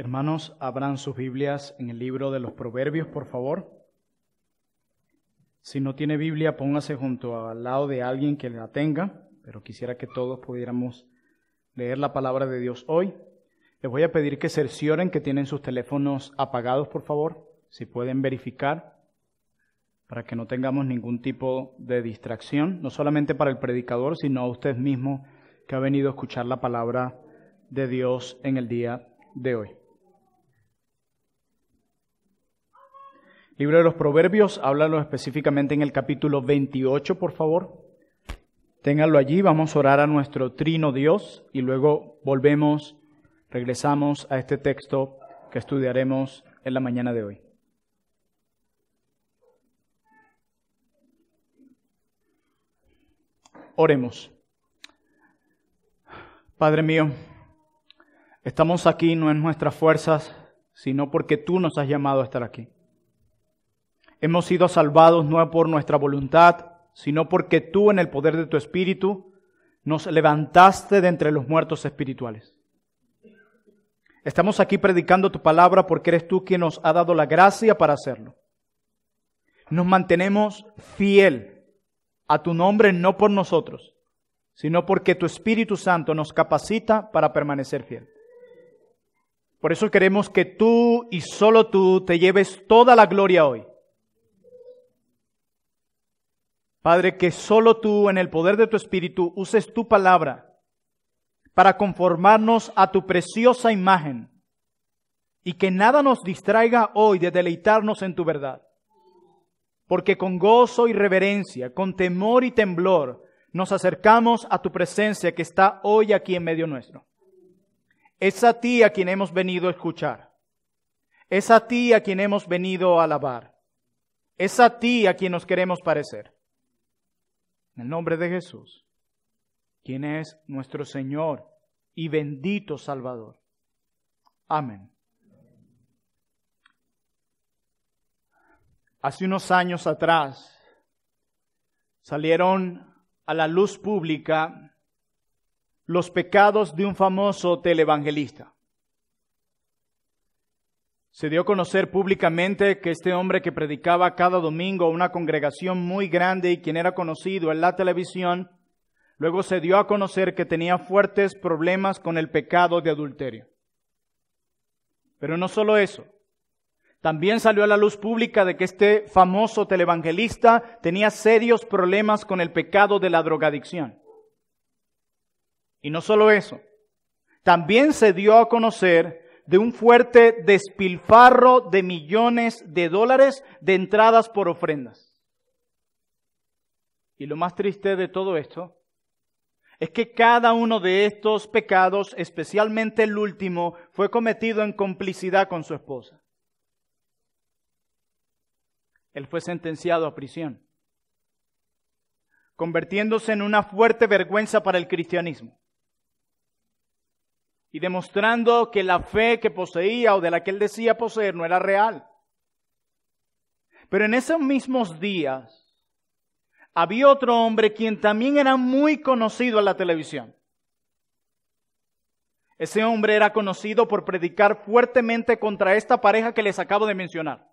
Hermanos, abran sus Biblias en el libro de los Proverbios, por favor. Si no tiene Biblia, póngase junto al lado de alguien que la tenga, pero quisiera que todos pudiéramos leer la palabra de Dios hoy. Les voy a pedir que cercioren que tienen sus teléfonos apagados, por favor, si pueden verificar, para que no tengamos ningún tipo de distracción, no solamente para el predicador, sino a usted mismo que ha venido a escuchar la palabra de Dios en el día de hoy. Libro de los Proverbios, háblalo específicamente en el capítulo 28, por favor. Ténganlo allí, vamos a orar a nuestro trino Dios y luego volvemos, regresamos a este texto que estudiaremos en la mañana de hoy. Oremos. Padre mío, estamos aquí no en nuestras fuerzas, sino porque tú nos has llamado a estar aquí. Hemos sido salvados no por nuestra voluntad, sino porque tú en el poder de tu Espíritu nos levantaste de entre los muertos espirituales. Estamos aquí predicando tu palabra porque eres tú quien nos ha dado la gracia para hacerlo. Nos mantenemos fiel a tu nombre no por nosotros, sino porque tu Espíritu Santo nos capacita para permanecer fiel. Por eso queremos que tú y solo tú te lleves toda la gloria hoy. Padre, que solo tú, en el poder de tu Espíritu, uses tu palabra para conformarnos a tu preciosa imagen y que nada nos distraiga hoy de deleitarnos en tu verdad. Porque con gozo y reverencia, con temor y temblor, nos acercamos a tu presencia que está hoy aquí en medio nuestro. Es a ti a quien hemos venido a escuchar. Es a ti a quien hemos venido a alabar. Es a ti a quien nos queremos parecer en el nombre de Jesús, quien es nuestro Señor y bendito Salvador. Amén. Hace unos años atrás salieron a la luz pública los pecados de un famoso televangelista. Se dio a conocer públicamente que este hombre que predicaba cada domingo a una congregación muy grande y quien era conocido en la televisión, luego se dio a conocer que tenía fuertes problemas con el pecado de adulterio. Pero no solo eso, también salió a la luz pública de que este famoso televangelista tenía serios problemas con el pecado de la drogadicción. Y no solo eso, también se dio a conocer de un fuerte despilfarro de millones de dólares de entradas por ofrendas. Y lo más triste de todo esto es que cada uno de estos pecados, especialmente el último, fue cometido en complicidad con su esposa. Él fue sentenciado a prisión, convirtiéndose en una fuerte vergüenza para el cristianismo y demostrando que la fe que poseía o de la que él decía poseer no era real. Pero en esos mismos días había otro hombre quien también era muy conocido en la televisión. Ese hombre era conocido por predicar fuertemente contra esta pareja que les acabo de mencionar.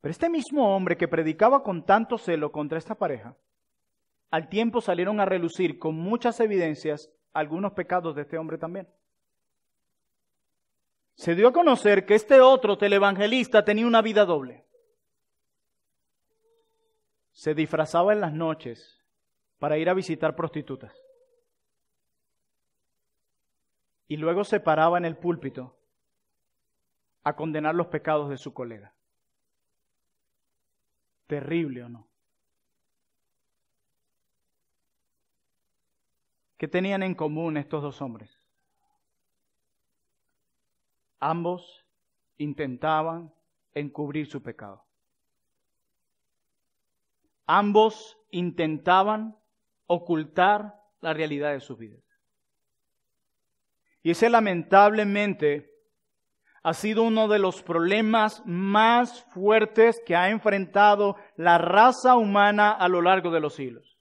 Pero este mismo hombre que predicaba con tanto celo contra esta pareja, al tiempo salieron a relucir con muchas evidencias algunos pecados de este hombre también. Se dio a conocer que este otro televangelista tenía una vida doble. Se disfrazaba en las noches para ir a visitar prostitutas. Y luego se paraba en el púlpito a condenar los pecados de su colega. Terrible o no. ¿Qué tenían en común estos dos hombres? Ambos intentaban encubrir su pecado. Ambos intentaban ocultar la realidad de sus vidas. Y ese lamentablemente ha sido uno de los problemas más fuertes que ha enfrentado la raza humana a lo largo de los siglos.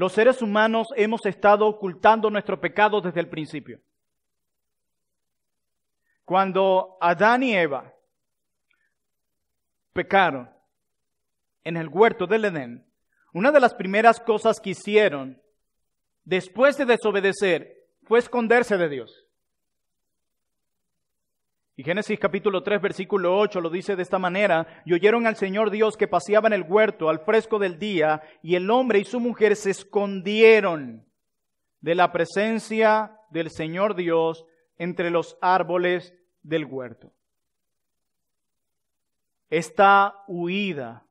Los seres humanos hemos estado ocultando nuestro pecado desde el principio. Cuando Adán y Eva pecaron en el huerto del Edén, una de las primeras cosas que hicieron después de desobedecer fue esconderse de Dios. Y Génesis capítulo 3, versículo 8 lo dice de esta manera, y oyeron al Señor Dios que paseaba en el huerto al fresco del día, y el hombre y su mujer se escondieron de la presencia del Señor Dios entre los árboles del huerto. Esta huida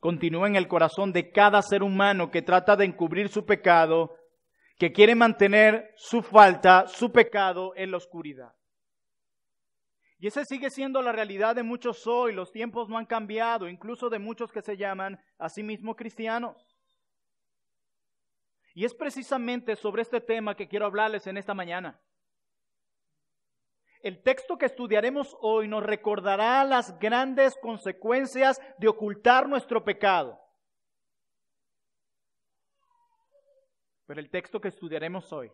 continúa en el corazón de cada ser humano que trata de encubrir su pecado, que quiere mantener su falta, su pecado en la oscuridad. Y esa sigue siendo la realidad de muchos hoy. Los tiempos no han cambiado, incluso de muchos que se llaman a sí mismos cristianos. Y es precisamente sobre este tema que quiero hablarles en esta mañana. El texto que estudiaremos hoy nos recordará las grandes consecuencias de ocultar nuestro pecado. Pero el texto que estudiaremos hoy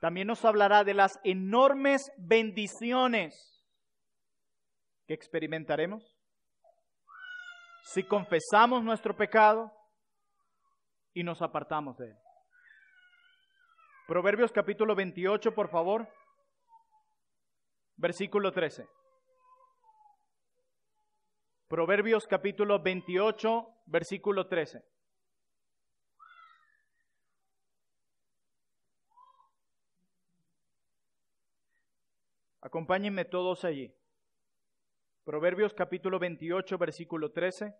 también nos hablará de las enormes bendiciones que experimentaremos si confesamos nuestro pecado y nos apartamos de él. Proverbios capítulo 28, por favor, versículo 13. Proverbios capítulo 28, versículo 13. Acompáñenme todos allí. Proverbios capítulo 28, versículo 13,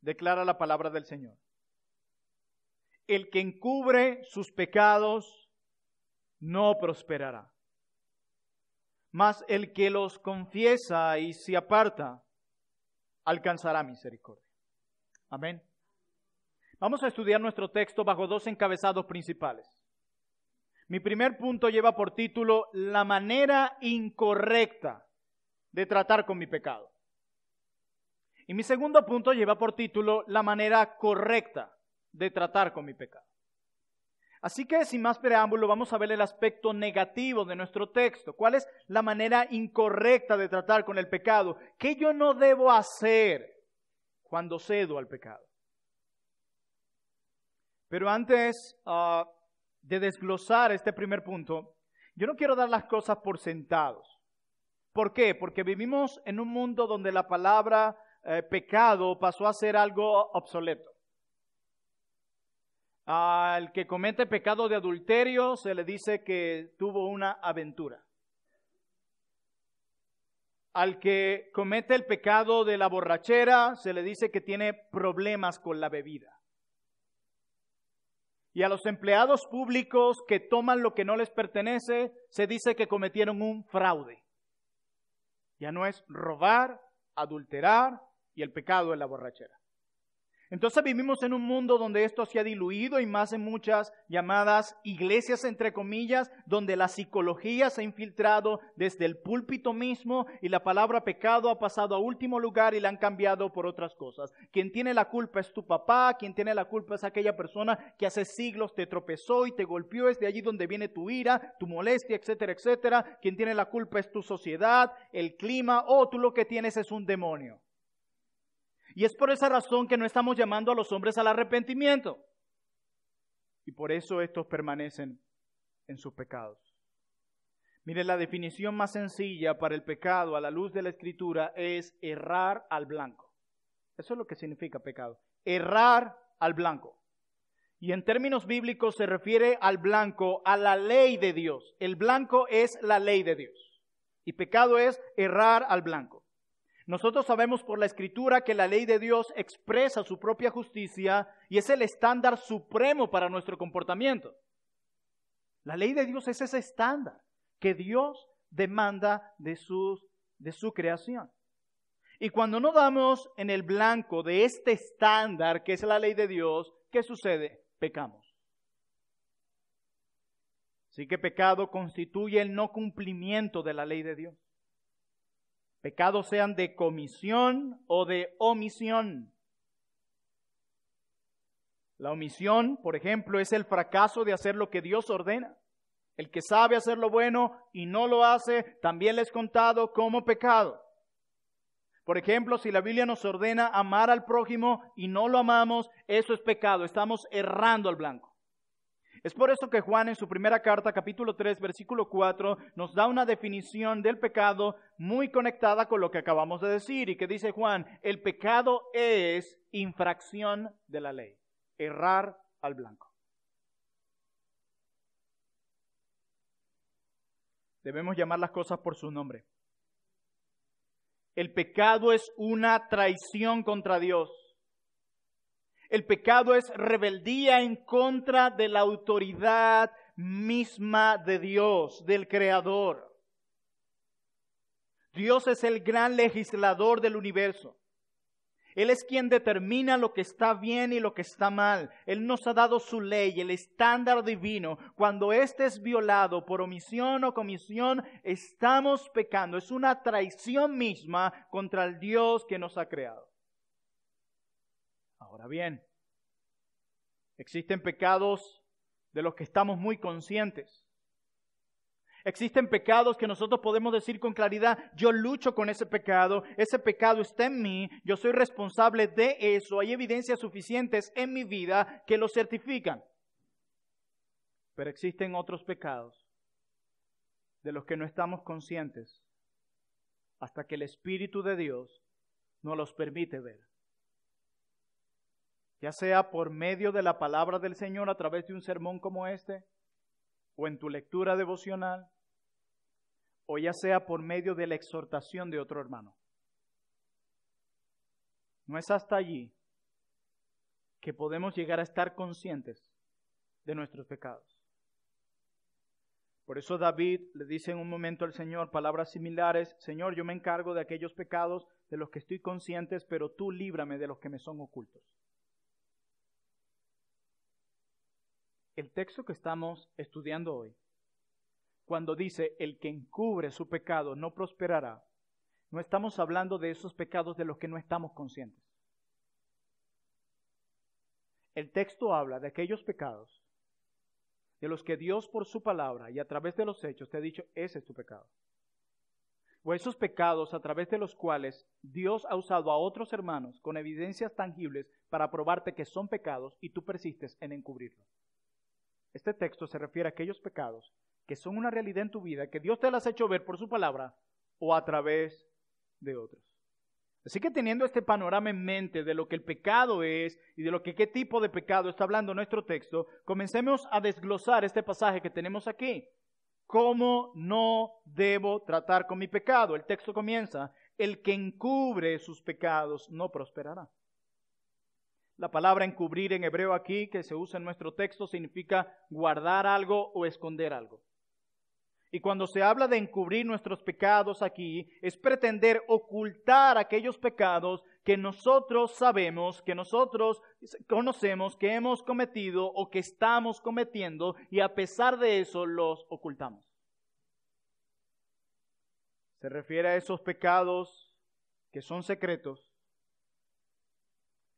declara la palabra del Señor. El que encubre sus pecados no prosperará, mas el que los confiesa y se aparta alcanzará misericordia. Amén. Vamos a estudiar nuestro texto bajo dos encabezados principales. Mi primer punto lleva por título La manera incorrecta de tratar con mi pecado. Y mi segundo punto lleva por título La manera correcta de tratar con mi pecado. Así que sin más preámbulo vamos a ver el aspecto negativo de nuestro texto. ¿Cuál es la manera incorrecta de tratar con el pecado? ¿Qué yo no debo hacer cuando cedo al pecado? Pero antes, ah, de desglosar este primer punto, yo no quiero dar las cosas por sentados. ¿Por qué? Porque vivimos en un mundo donde la palabra eh, pecado pasó a ser algo obsoleto. Al que comete pecado de adulterio se le dice que tuvo una aventura. Al que comete el pecado de la borrachera se le dice que tiene problemas con la bebida. Y a los empleados públicos que toman lo que no les pertenece, se dice que cometieron un fraude. Ya no es robar, adulterar y el pecado es la borrachera. Entonces vivimos en un mundo donde esto se ha diluido y más en muchas llamadas iglesias, entre comillas, donde la psicología se ha infiltrado desde el púlpito mismo y la palabra pecado ha pasado a último lugar y la han cambiado por otras cosas. Quien tiene la culpa es tu papá, quien tiene la culpa es aquella persona que hace siglos te tropezó y te golpeó, es de allí donde viene tu ira, tu molestia, etcétera, etcétera. Quien tiene la culpa es tu sociedad, el clima o tú lo que tienes es un demonio. Y es por esa razón que no estamos llamando a los hombres al arrepentimiento. Y por eso estos permanecen en sus pecados. Mire, la definición más sencilla para el pecado a la luz de la escritura es errar al blanco. Eso es lo que significa pecado. Errar al blanco. Y en términos bíblicos se refiere al blanco, a la ley de Dios. El blanco es la ley de Dios. Y pecado es errar al blanco. Nosotros sabemos por la escritura que la ley de Dios expresa su propia justicia y es el estándar supremo para nuestro comportamiento. La ley de Dios es ese estándar que Dios demanda de, de su creación. Y cuando no damos en el blanco de este estándar que es la ley de Dios, ¿qué sucede? Pecamos. Así que pecado constituye el no cumplimiento de la ley de Dios pecados sean de comisión o de omisión. La omisión, por ejemplo, es el fracaso de hacer lo que Dios ordena. El que sabe hacer lo bueno y no lo hace, también le es contado como pecado. Por ejemplo, si la Biblia nos ordena amar al prójimo y no lo amamos, eso es pecado, estamos errando al blanco. Es por eso que Juan en su primera carta, capítulo 3, versículo 4, nos da una definición del pecado muy conectada con lo que acabamos de decir y que dice Juan, el pecado es infracción de la ley, errar al blanco. Debemos llamar las cosas por su nombre. El pecado es una traición contra Dios. El pecado es rebeldía en contra de la autoridad misma de Dios, del Creador. Dios es el gran legislador del universo. Él es quien determina lo que está bien y lo que está mal. Él nos ha dado su ley, el estándar divino. Cuando éste es violado por omisión o comisión, estamos pecando. Es una traición misma contra el Dios que nos ha creado. Ahora bien, existen pecados de los que estamos muy conscientes. Existen pecados que nosotros podemos decir con claridad, yo lucho con ese pecado, ese pecado está en mí, yo soy responsable de eso, hay evidencias suficientes en mi vida que lo certifican. Pero existen otros pecados de los que no estamos conscientes hasta que el Espíritu de Dios no los permite ver ya sea por medio de la palabra del Señor a través de un sermón como este, o en tu lectura devocional, o ya sea por medio de la exhortación de otro hermano. No es hasta allí que podemos llegar a estar conscientes de nuestros pecados. Por eso David le dice en un momento al Señor palabras similares, Señor, yo me encargo de aquellos pecados de los que estoy conscientes, pero tú líbrame de los que me son ocultos. el texto que estamos estudiando hoy, cuando dice, el que encubre su pecado no prosperará, no estamos hablando de esos pecados de los que no estamos conscientes. El texto habla de aquellos pecados de los que Dios por su palabra y a través de los hechos te ha dicho, ese es tu pecado. O esos pecados a través de los cuales Dios ha usado a otros hermanos con evidencias tangibles para probarte que son pecados y tú persistes en encubrirlos. Este texto se refiere a aquellos pecados que son una realidad en tu vida, que Dios te las ha hecho ver por su palabra o a través de otros. Así que teniendo este panorama en mente de lo que el pecado es y de lo que qué tipo de pecado está hablando nuestro texto, comencemos a desglosar este pasaje que tenemos aquí. ¿Cómo no debo tratar con mi pecado? El texto comienza, el que encubre sus pecados no prosperará. La palabra encubrir en hebreo aquí, que se usa en nuestro texto, significa guardar algo o esconder algo. Y cuando se habla de encubrir nuestros pecados aquí, es pretender ocultar aquellos pecados que nosotros sabemos, que nosotros conocemos, que hemos cometido o que estamos cometiendo y a pesar de eso los ocultamos. Se refiere a esos pecados que son secretos,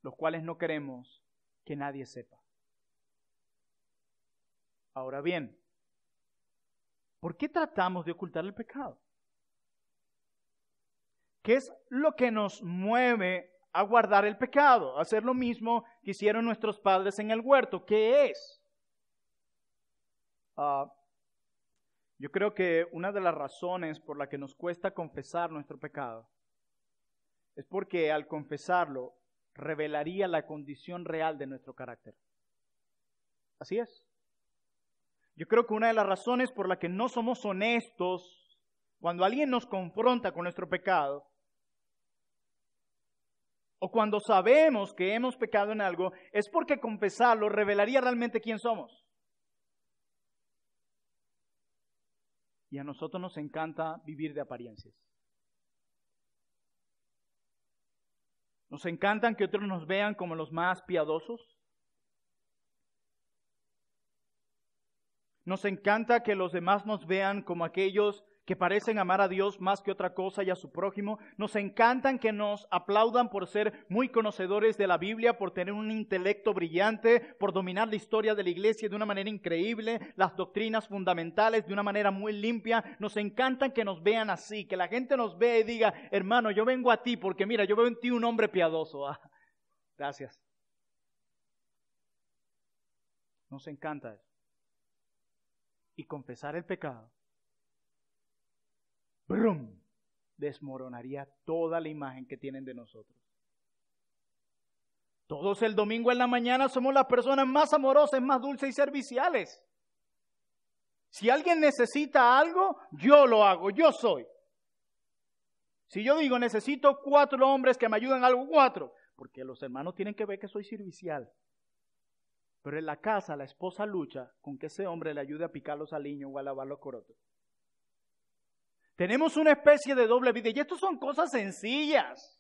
los cuales no queremos que nadie sepa. Ahora bien, ¿por qué tratamos de ocultar el pecado? ¿Qué es lo que nos mueve a guardar el pecado, a hacer lo mismo que hicieron nuestros padres en el huerto? ¿Qué es? Ah, yo creo que una de las razones por la que nos cuesta confesar nuestro pecado es porque al confesarlo revelaría la condición real de nuestro carácter. Así es. Yo creo que una de las razones por la que no somos honestos cuando alguien nos confronta con nuestro pecado o cuando sabemos que hemos pecado en algo es porque confesarlo revelaría realmente quién somos. Y a nosotros nos encanta vivir de apariencias. Nos encantan que otros nos vean como los más piadosos. Nos encanta que los demás nos vean como aquellos que parecen amar a Dios más que otra cosa y a su prójimo. Nos encantan que nos aplaudan por ser muy conocedores de la Biblia, por tener un intelecto brillante, por dominar la historia de la iglesia de una manera increíble, las doctrinas fundamentales de una manera muy limpia. Nos encantan que nos vean así, que la gente nos vea y diga, hermano, yo vengo a ti porque mira, yo veo en ti un hombre piadoso. Ah, gracias. Nos encanta eso. Y confesar el pecado ¡brum!, desmoronaría toda la imagen que tienen de nosotros. Todos el domingo en la mañana somos las personas más amorosas, más dulces y serviciales. Si alguien necesita algo, yo lo hago, yo soy. Si yo digo, necesito cuatro hombres que me ayuden algo, cuatro, porque los hermanos tienen que ver que soy servicial. Pero en la casa la esposa lucha con que ese hombre le ayude a picar los niño o a lavar los corotos. Tenemos una especie de doble vida y esto son cosas sencillas.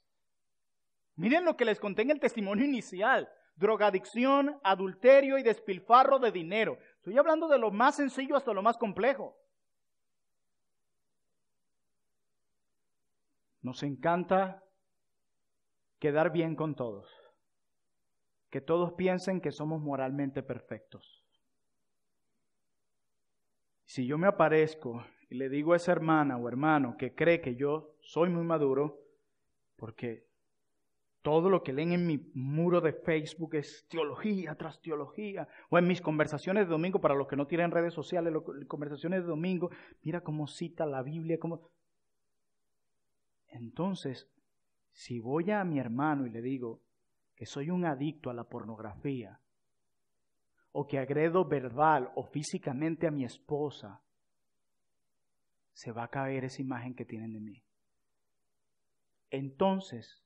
Miren lo que les conté en el testimonio inicial. Drogadicción, adulterio y despilfarro de dinero. Estoy hablando de lo más sencillo hasta lo más complejo. Nos encanta quedar bien con todos. Que todos piensen que somos moralmente perfectos. Si yo me aparezco y le digo a esa hermana o hermano que cree que yo soy muy maduro, porque todo lo que leen en mi muro de Facebook es teología tras teología, o en mis conversaciones de domingo, para los que no tienen redes sociales, conversaciones de domingo, mira cómo cita la Biblia, cómo... Entonces, si voy a mi hermano y le digo que soy un adicto a la pornografía, o que agredo verbal o físicamente a mi esposa, se va a caer esa imagen que tienen de mí. Entonces,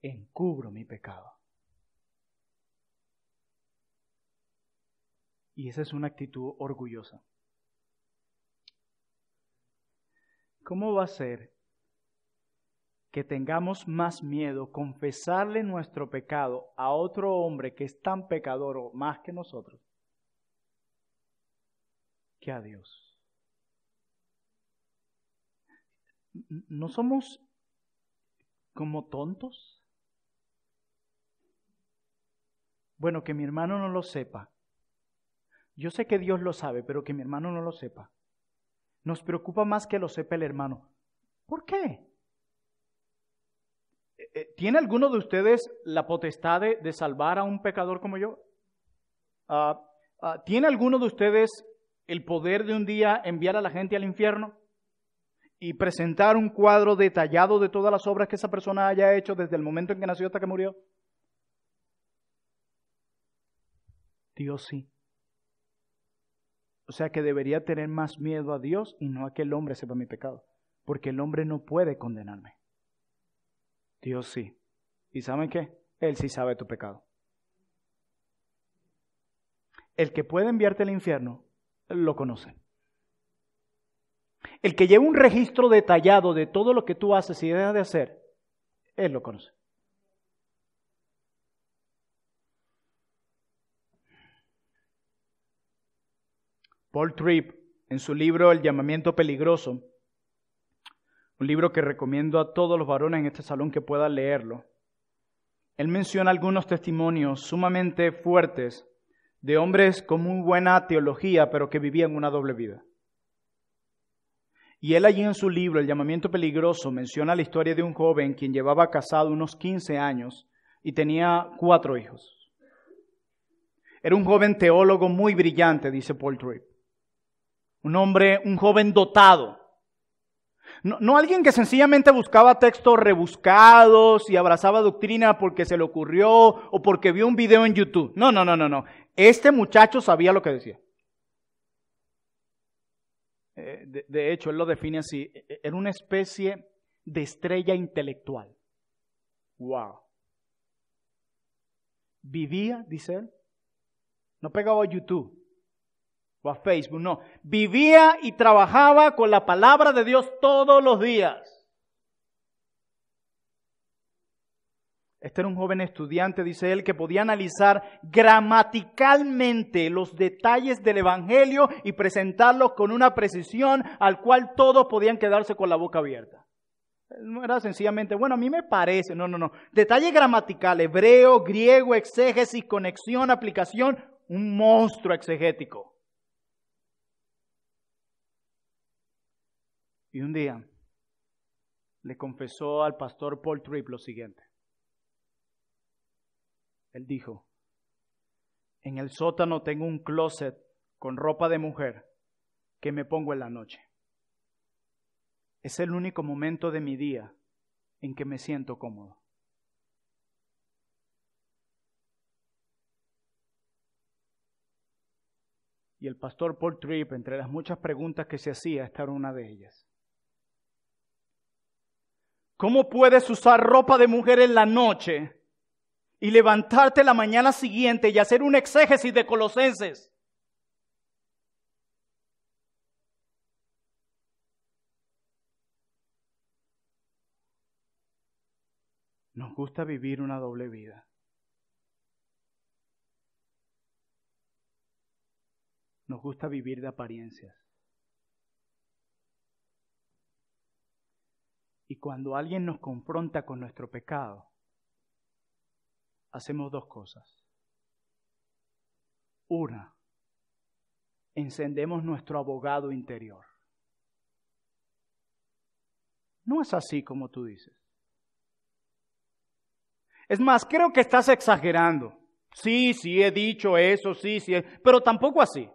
encubro mi pecado. Y esa es una actitud orgullosa. ¿Cómo va a ser que tengamos más miedo confesarle nuestro pecado a otro hombre que es tan pecador o más que nosotros que a Dios? ¿No somos como tontos? Bueno, que mi hermano no lo sepa. Yo sé que Dios lo sabe, pero que mi hermano no lo sepa. Nos preocupa más que lo sepa el hermano. ¿Por qué? Eh, eh, ¿Tiene alguno de ustedes la potestad de, salvar a un pecador como yo? Ah, ah, ¿Tiene alguno de ustedes el poder de un día enviar a la gente al infierno? y presentar un cuadro detallado de todas las obras que esa persona haya hecho desde el momento en que nació hasta que murió? Dios sí. O sea que debería tener más miedo a Dios y no a que el hombre sepa mi pecado, porque el hombre no puede condenarme. Dios sí. ¿Y saben qué? Él sí sabe tu pecado. El que puede enviarte al infierno, lo conoce. El que lleva un registro detallado de todo lo que tú haces y dejas de hacer, Él lo conoce. Paul Tripp, en su libro El llamamiento peligroso, un libro que recomiendo a todos los varones en este salón que puedan leerlo, él menciona algunos testimonios sumamente fuertes de hombres con muy buena teología, pero que vivían una doble vida. Y él allí en su libro, El llamamiento peligroso, menciona la historia de un joven quien llevaba casado unos 15 años y tenía cuatro hijos. Era un joven teólogo muy brillante, dice Paul Tripp. Un hombre, un joven dotado. No, no, alguien que sencillamente buscaba textos rebuscados y abrazaba doctrina porque se le ocurrió o porque vio un video en YouTube. No, no, no, no, no. Este muchacho sabía lo que decía. Eh, de, de hecho, él lo define así, e, e, era una especie de estrella intelectual. ¡Wow! Vivía, dice él, no pegaba a YouTube o a Facebook, no. Vivía y trabajaba con la palabra de Dios todos los días. Este era un joven estudiante, dice él, que podía analizar gramaticalmente los detalles del Evangelio y presentarlos con una precisión al cual todos podían quedarse con la boca abierta. No era sencillamente, bueno, a mí me parece, no, no, no. Detalle gramatical, hebreo, griego, exégesis, conexión, aplicación, un monstruo exegético. Y un día le confesó al pastor Paul Tripp lo siguiente. Él dijo, en el sótano tengo un closet con ropa de mujer que me pongo en la noche. Es el único momento de mi día en que me siento cómodo. Y el pastor Paul Tripp, entre las muchas preguntas que se hacía, esta era una de ellas. ¿Cómo puedes usar ropa de mujer en la noche y levantarte la mañana siguiente y hacer un exégesis de Colosenses. Nos gusta vivir una doble vida. Nos gusta vivir de apariencias. Y cuando alguien nos confronta con nuestro pecado, hacemos dos cosas. Una, encendemos nuestro abogado interior. No es así como tú dices. Es más, creo que estás exagerando. Sí, sí, he dicho eso, sí, sí, pero tampoco así.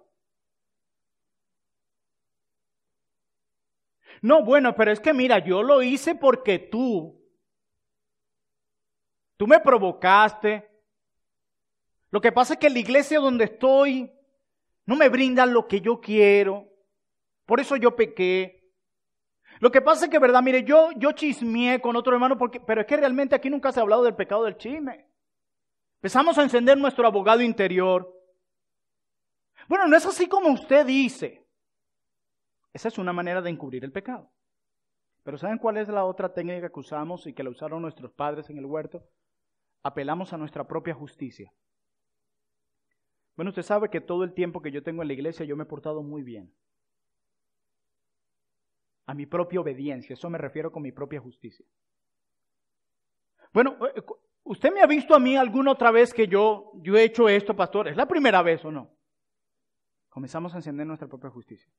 No, bueno, pero es que mira, yo lo hice porque tú Tú me provocaste. Lo que pasa es que la iglesia donde estoy no me brinda lo que yo quiero. Por eso yo pequé. Lo que pasa es que, verdad, mire, yo, yo chismeé con otro hermano, porque, pero es que realmente aquí nunca se ha hablado del pecado del chisme. Empezamos a encender nuestro abogado interior. Bueno, no es así como usted dice. Esa es una manera de encubrir el pecado. Pero ¿saben cuál es la otra técnica que usamos y que la usaron nuestros padres en el huerto? apelamos a nuestra propia justicia. Bueno, usted sabe que todo el tiempo que yo tengo en la iglesia yo me he portado muy bien. A mi propia obediencia, eso me refiero con mi propia justicia. Bueno, eh, ¿usted me ha visto a mí alguna otra vez que yo, yo he hecho esto, pastor? ¿Es la primera vez o no? Comenzamos a encender nuestra propia justicia.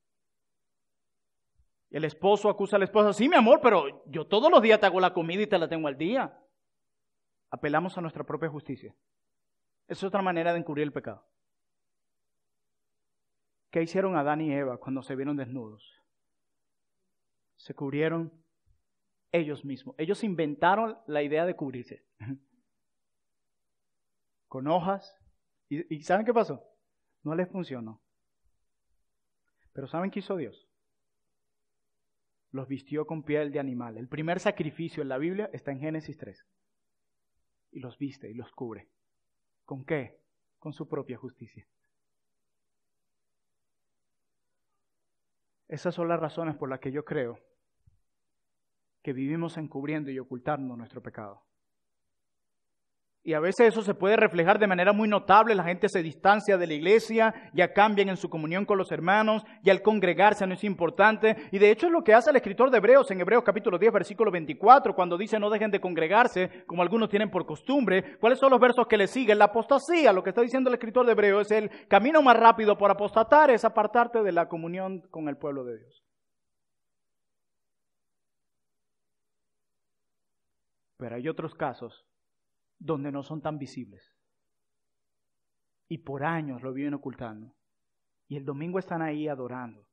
El esposo acusa a la esposa, sí, mi amor, pero yo todos los días te hago la comida y te la tengo al día apelamos a nuestra propia justicia. Es otra manera de encubrir el pecado. ¿Qué hicieron Adán y Eva cuando se vieron desnudos? Se cubrieron ellos mismos. Ellos inventaron la idea de cubrirse. Con hojas. ¿Y, saben qué pasó? No les funcionó. Pero ¿saben qué hizo Dios? Los vistió con piel de animal. El primer sacrificio en la Biblia está en Génesis 3 y los viste y los cubre. ¿Con qué? Con su propia justicia. Esas son las razones por las que yo creo que vivimos encubriendo y ocultando nuestro pecado. Y a veces eso se puede reflejar de manera muy notable. La gente se distancia de la iglesia, ya cambian en su comunión con los hermanos, ya el congregarse no es importante. Y de hecho es lo que hace el escritor de Hebreos en Hebreos capítulo 10, versículo 24, cuando dice no dejen de congregarse, como algunos tienen por costumbre. ¿Cuáles son los versos que le siguen? La apostasía. Lo que está diciendo el escritor de Hebreos es el camino más rápido por apostatar es apartarte de la comunión con el pueblo de Dios. Pero hay otros casos donde no son tan visibles. Y por años lo viven ocultando. Y el domingo están ahí adorando.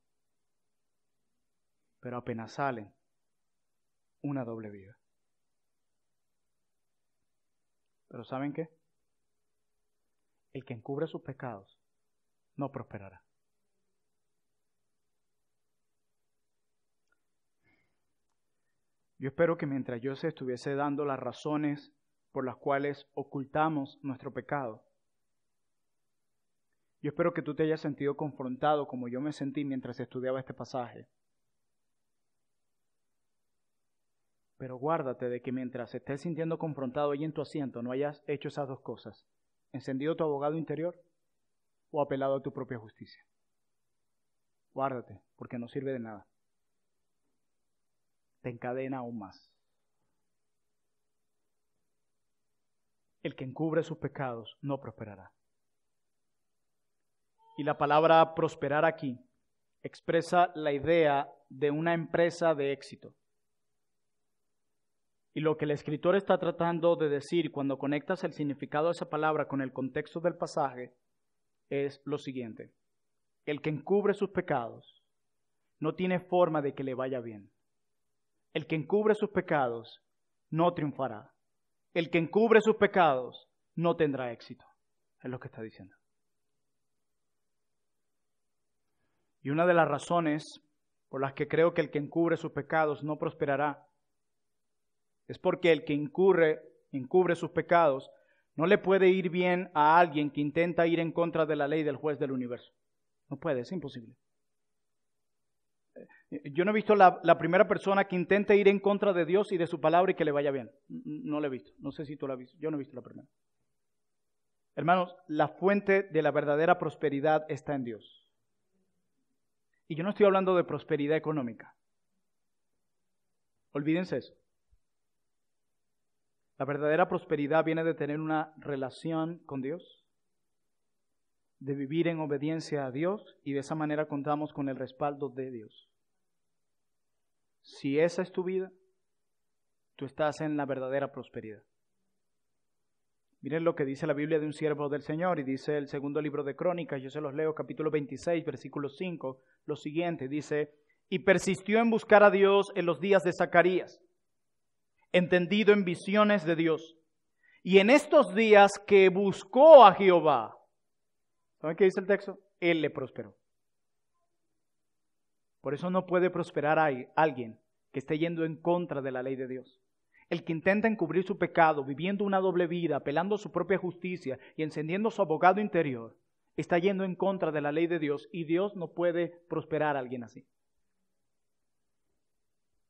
Pero apenas salen, una doble vida. Pero ¿saben qué? El que encubre sus pecados no prosperará. Yo espero que mientras yo se estuviese dando las razones por las cuales ocultamos nuestro pecado. Yo espero que tú te hayas sentido confrontado como yo me sentí mientras estudiaba este pasaje. Pero guárdate de que mientras estés sintiendo confrontado ahí en tu asiento no hayas hecho esas dos cosas, encendido tu abogado interior o apelado a tu propia justicia. Guárdate, porque no sirve de nada. Te encadena aún más. el que encubre sus pecados no prosperará. Y la palabra prosperar aquí expresa la idea de una empresa de éxito. Y lo que el escritor está tratando de decir cuando conectas el significado de esa palabra con el contexto del pasaje es lo siguiente. El que encubre sus pecados no tiene forma de que le vaya bien. El que encubre sus pecados no triunfará el que encubre sus pecados no tendrá éxito. Es lo que está diciendo. Y una de las razones por las que creo que el que encubre sus pecados no prosperará es porque el que incurre, encubre sus pecados no le puede ir bien a alguien que intenta ir en contra de la ley del juez del universo. No puede, es imposible. Yo no he visto la, primera persona que intente ir en contra de Dios y de su palabra y que le vaya bien. No la he visto. No sé si tú la has visto. Yo no he visto la primera. Hermanos, la fuente de la verdadera prosperidad está en Dios. Y yo no estoy hablando de prosperidad económica. Olvídense eso. La verdadera prosperidad viene de tener una relación con Dios, de vivir en obediencia a Dios y de esa manera contamos con el respaldo de Dios. Si esa es tu vida, tú estás en la verdadera prosperidad. Miren lo que dice la Biblia de un siervo del Señor y dice el segundo libro de Crónicas, yo se los leo, capítulo 26, versículo 5, lo siguiente, dice, y persistió en buscar a Dios en los días de Zacarías, entendido en visiones de Dios. Y en estos días que buscó a Jehová, ¿saben qué dice el texto? Él le prosperó. Por eso no puede prosperar alguien que esté yendo en contra de la ley de Dios. El que intenta encubrir su pecado, viviendo una doble vida, apelando a su propia justicia y encendiendo su abogado interior, está yendo en contra de la ley de Dios y Dios no puede prosperar a alguien así.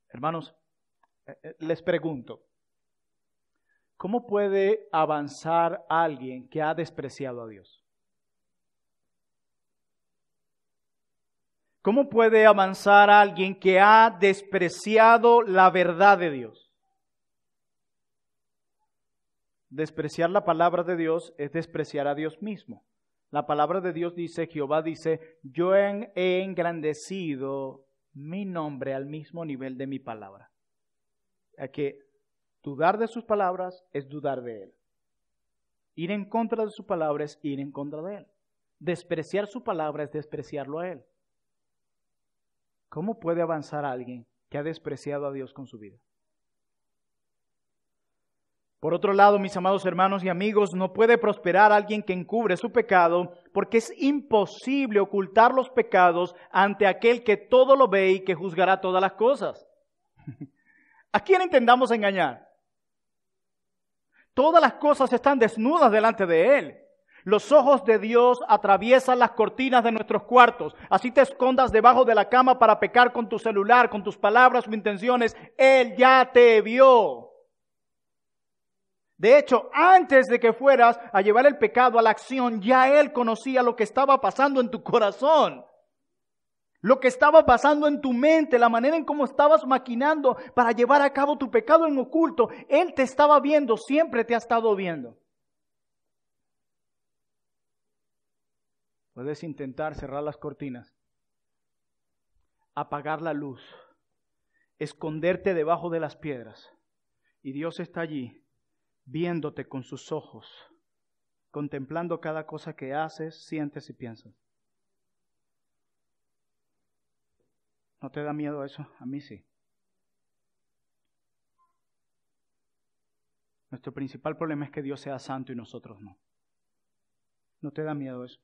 Hermanos, eh, eh, les pregunto, ¿cómo puede avanzar alguien que ha despreciado a Dios? ¿Cómo puede avanzar alguien que ha despreciado la verdad de Dios? Despreciar la palabra de Dios es despreciar a Dios mismo. La palabra de Dios dice, Jehová dice, yo he engrandecido mi nombre al mismo nivel de mi palabra. que dudar de sus palabras es dudar de Él. Ir en contra de su palabra es ir en contra de Él. Despreciar su palabra es despreciarlo a Él. ¿Cómo puede avanzar alguien que ha despreciado a Dios con su vida? Por otro lado, mis amados hermanos y amigos, no puede prosperar alguien que encubre su pecado, porque es imposible ocultar los pecados ante aquel que todo lo ve y que juzgará todas las cosas. ¿A quién intentamos engañar? Todas las cosas están desnudas delante de él. Los ojos de Dios atraviesan las cortinas de nuestros cuartos. Así te escondas debajo de la cama para pecar con tu celular, con tus palabras o intenciones. Él ya te vio. De hecho, antes de que fueras a llevar el pecado a la acción, ya Él conocía lo que estaba pasando en tu corazón, lo que estaba pasando en tu mente, la manera en cómo estabas maquinando para llevar a cabo tu pecado en oculto. Él te estaba viendo, siempre te ha estado viendo. Puedes intentar cerrar las cortinas, apagar la luz, esconderte debajo de las piedras. Y Dios está allí, viéndote con sus ojos, contemplando cada cosa que haces, sientes y piensas. ¿No te da miedo eso? A mí sí. Nuestro principal problema es que Dios sea santo y nosotros no. ¿No te da miedo eso?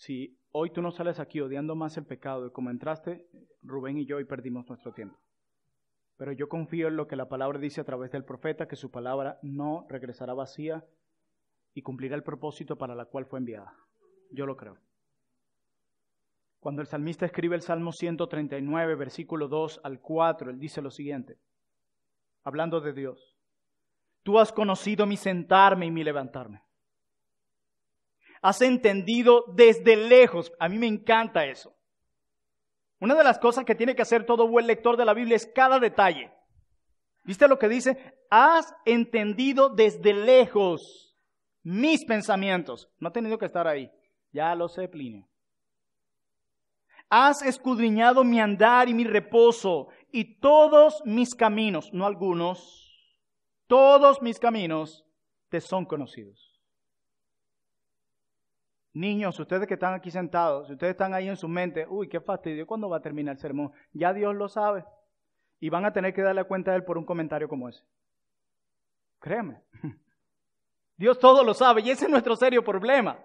si hoy tú no sales aquí odiando más el pecado de como entraste, Rubén y yo hoy perdimos nuestro tiempo. Pero yo confío en lo que la palabra dice a través del profeta, que su palabra no regresará vacía y cumplirá el propósito para la cual fue enviada. Yo lo creo. Cuando el salmista escribe el Salmo 139, versículo 2 al 4, él dice lo siguiente, hablando de Dios, tú has conocido mi sentarme y mi levantarme has entendido desde lejos. A mí me encanta eso. Una de las cosas que tiene que hacer todo buen lector de la Biblia es cada detalle. ¿Viste lo que dice? Has entendido desde lejos mis pensamientos. No ha tenido que estar ahí. Ya lo sé, Plinio. Has escudriñado mi andar y mi reposo y todos mis caminos, no algunos, todos mis caminos te son conocidos. Niños, ustedes que están aquí sentados, si ustedes están ahí en su mente, uy, qué fastidio, ¿cuándo va a terminar el sermón? Ya Dios lo sabe. Y van a tener que darle cuenta a Él por un comentario como ese. Créeme. Dios todo lo sabe y ese es nuestro serio problema.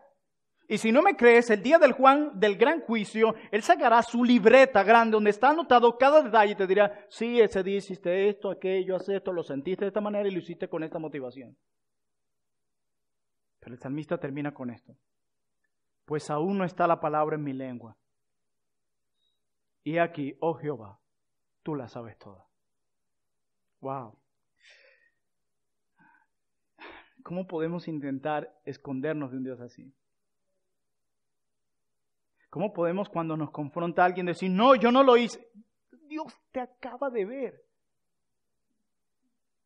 Y si no me crees, el día del Juan del gran juicio, él sacará su libreta grande donde está anotado cada detalle y te dirá, sí, ese día hiciste esto, aquello, hace esto, lo sentiste de esta manera y lo hiciste con esta motivación. Pero el salmista termina con esto pues aún no está la palabra en mi lengua. Y aquí, oh Jehová, tú la sabes toda. Wow. ¿Cómo podemos intentar escondernos de un Dios así? ¿Cómo podemos cuando nos confronta alguien decir, no, yo no lo hice? Dios te acaba de ver.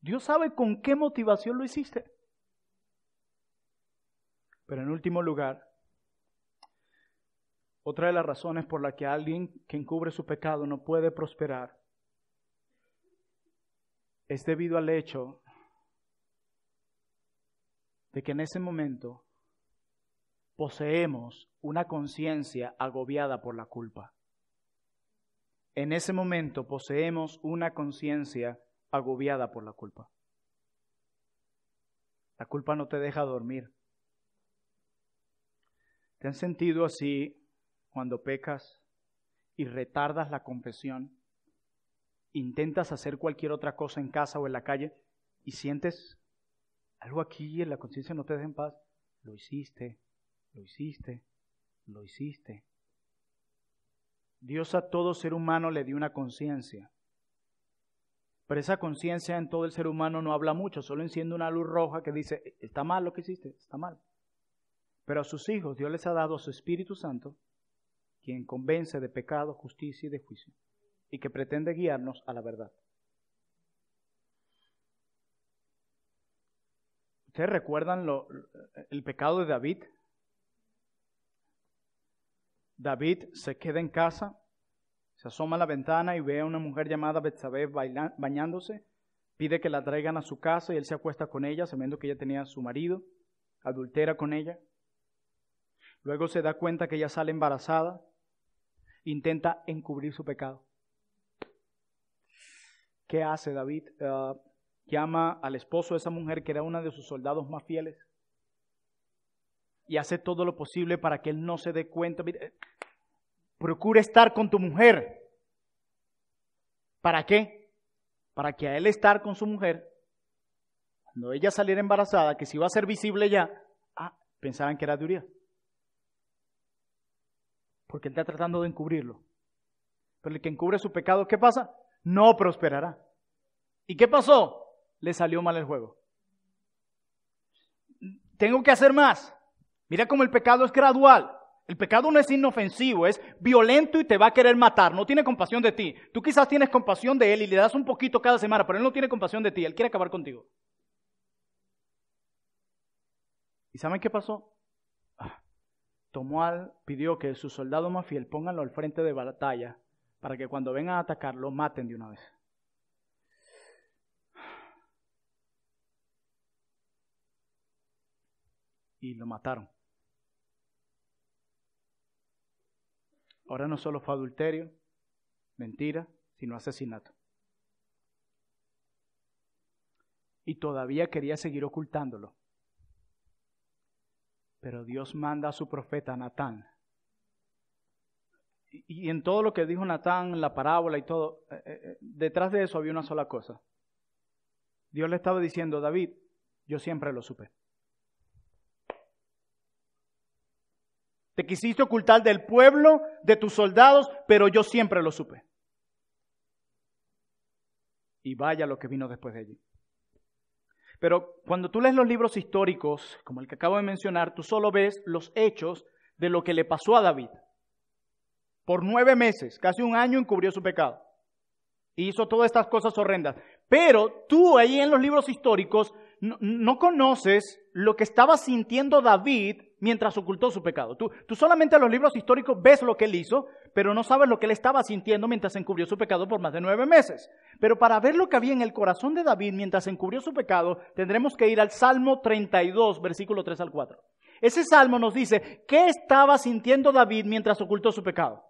Dios sabe con qué motivación lo hiciste. Pero en último lugar, otra de las razones por la que alguien que encubre su pecado no puede prosperar es debido al hecho de que en ese momento poseemos una conciencia agobiada por la culpa. En ese momento poseemos una conciencia agobiada por la culpa. La culpa no te deja dormir. ¿Te han sentido así cuando pecas y retardas la confesión, intentas hacer cualquier otra cosa en casa o en la calle y sientes algo aquí en la conciencia no te deja en paz, lo hiciste, lo hiciste, lo hiciste. Dios a todo ser humano le dio una conciencia. Pero esa conciencia en todo el ser humano no habla mucho, solo enciende una luz roja que dice, está mal lo que hiciste, está mal. Pero a sus hijos Dios les ha dado su Espíritu Santo quien convence de pecado, justicia y de juicio, y que pretende guiarnos a la verdad. ¿Ustedes recuerdan el pecado de David? David se queda en casa, se asoma a la ventana y ve a una mujer llamada Betsabé bañándose, pide que la traigan a su casa y él se acuesta con ella, sabiendo que ella tenía a su marido, adultera con ella. Luego se da cuenta que ella sale embarazada, intenta encubrir su pecado. ¿Qué hace David? Ah, llama al esposo de esa mujer que era una de sus soldados más fieles y hace todo lo posible para que él no se dé cuenta. procura estar con tu mujer. ¿Para qué? Para que a él estar con su mujer, cuando ella saliera embarazada, que si iba a ser visible ya, ah, que era de Urias porque él está tratando de encubrirlo. Pero el que encubre su pecado, ¿qué pasa? No prosperará. ¿Y qué pasó? Le salió mal el juego. Tengo que hacer más. Mira cómo el pecado es gradual. El pecado no es inofensivo, es violento y te va a querer matar. No tiene compasión de ti. Tú quizás tienes compasión de él y le das un poquito cada semana, pero él no tiene compasión de ti. Él quiere acabar contigo. ¿Y saben qué pasó? Tomoal pidió que su soldado más fiel pónganlo al frente de batalla para que cuando vengan a atacarlo maten de una vez. Y lo mataron. Ahora no solo fue adulterio, mentira, sino asesinato. Y todavía quería seguir ocultándolo. Pero Dios manda a su profeta Natán. Y, en todo lo que dijo Natán, la parábola y todo, eh, eh, eh, detrás de eso había una sola cosa. Dios le estaba diciendo, David, yo siempre lo supe. Te quisiste ocultar del pueblo, de tus soldados, pero yo siempre lo supe. Y vaya lo que vino después de allí. Pero cuando tú lees los libros históricos, como el que acabo de mencionar, tú solo ves los hechos de lo que le pasó a David. Por nueve meses, casi un año, encubrió su pecado. hizo todas estas cosas horrendas. Pero tú ahí en los libros históricos no conoces lo que estaba sintiendo David mientras ocultó su pecado. Tú, tú solamente en los libros históricos ves lo que él hizo, pero no sabes lo que él estaba sintiendo mientras encubrió su pecado por más de nueve meses. Pero para ver lo que había en el corazón de David mientras encubrió su pecado, tendremos que ir al Salmo 32, versículo 3 al 4. Ese salmo nos dice, ¿qué estaba sintiendo David mientras ocultó su pecado?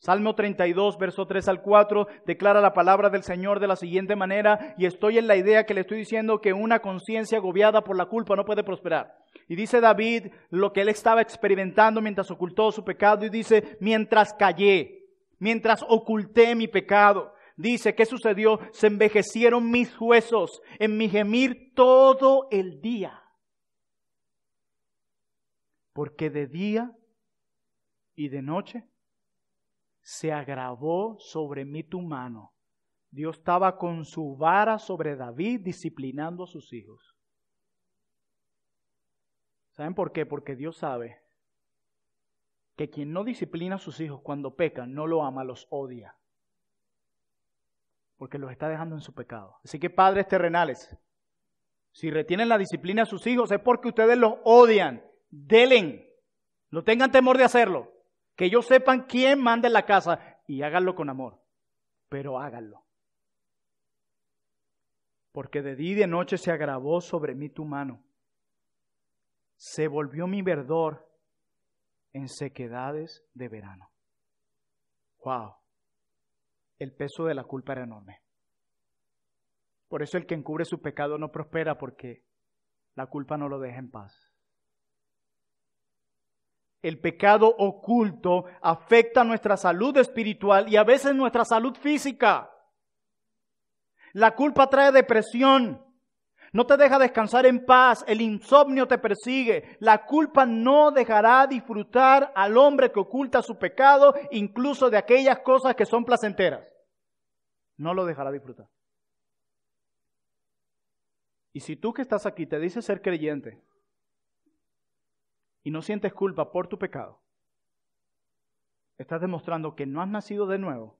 Salmo 32, verso 3 al 4, declara la palabra del Señor de la siguiente manera, y estoy en la idea que le estoy diciendo que una conciencia agobiada por la culpa no puede prosperar. Y dice David lo que él estaba experimentando mientras ocultó su pecado, y dice, mientras callé, mientras oculté mi pecado, dice, ¿qué sucedió? Se envejecieron mis huesos en mi gemir todo el día. Porque de día y de noche se agravó sobre mí tu mano. Dios estaba con su vara sobre David disciplinando a sus hijos. ¿Saben por qué? Porque Dios sabe que quien no disciplina a sus hijos cuando pecan, no lo ama, los odia. Porque los está dejando en su pecado. Así que padres terrenales, si retienen la disciplina a sus hijos es porque ustedes los odian. Delen. No tengan temor de hacerlo. Que ellos sepan quién manda en la casa y háganlo con amor, pero háganlo. Porque de día y de noche se agravó sobre mí tu mano. Se volvió mi verdor en sequedades de verano. ¡Wow! El peso de la culpa era enorme. Por eso el que encubre su pecado no prospera porque la culpa no lo deja en paz. El pecado oculto afecta nuestra salud espiritual y a veces nuestra salud física. La culpa trae depresión. No te deja descansar en paz, el insomnio te persigue. La culpa no dejará disfrutar al hombre que oculta su pecado, incluso de aquellas cosas que son placenteras. No lo dejará disfrutar. Y si tú que estás aquí te dices ser creyente, y no sientes culpa por tu pecado, estás demostrando que no has nacido de nuevo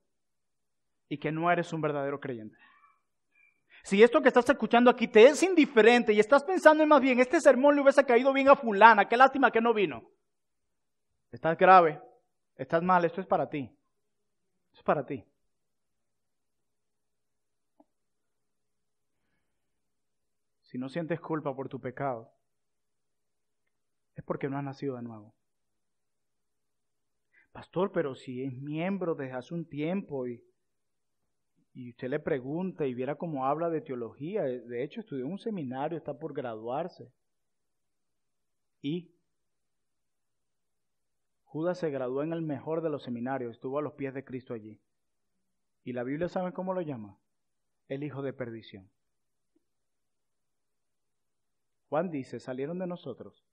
y que no eres un verdadero creyente. Si esto que estás escuchando aquí te es indiferente y estás pensando en más bien, este sermón le hubiese caído bien a fulana, qué lástima que no vino. Estás grave, estás mal, esto es para ti. Esto es para ti. Si no sientes culpa por tu pecado, porque no ha nacido de nuevo. Pastor, pero si es miembro desde hace un tiempo y, y usted le pregunta y viera cómo habla de teología, eh, de hecho estudió un seminario, está por graduarse. Y Judas se graduó en el mejor de los seminarios, estuvo a los pies de Cristo allí. Y la Biblia sabe cómo lo llama, el hijo de perdición. Juan dice, salieron de nosotros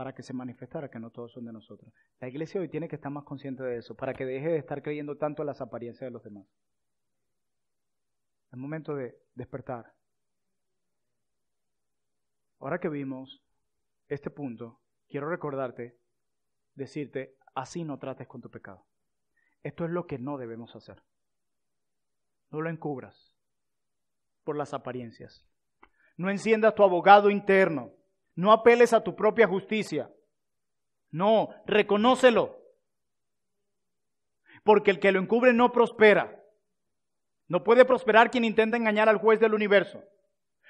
para que se manifestara que no todos son de nosotros. La iglesia hoy tiene que estar más consciente de eso, para que deje de estar creyendo tanto en las apariencias de los demás. Es momento de despertar. Ahora que vimos este punto, quiero recordarte, decirte, así no trates con tu pecado. Esto es lo que no debemos hacer. No lo encubras por las apariencias. No enciendas tu abogado interno. No apeles a tu propia justicia. No, reconócelo. Porque el que lo encubre no prospera. No puede prosperar quien intenta engañar al juez del universo.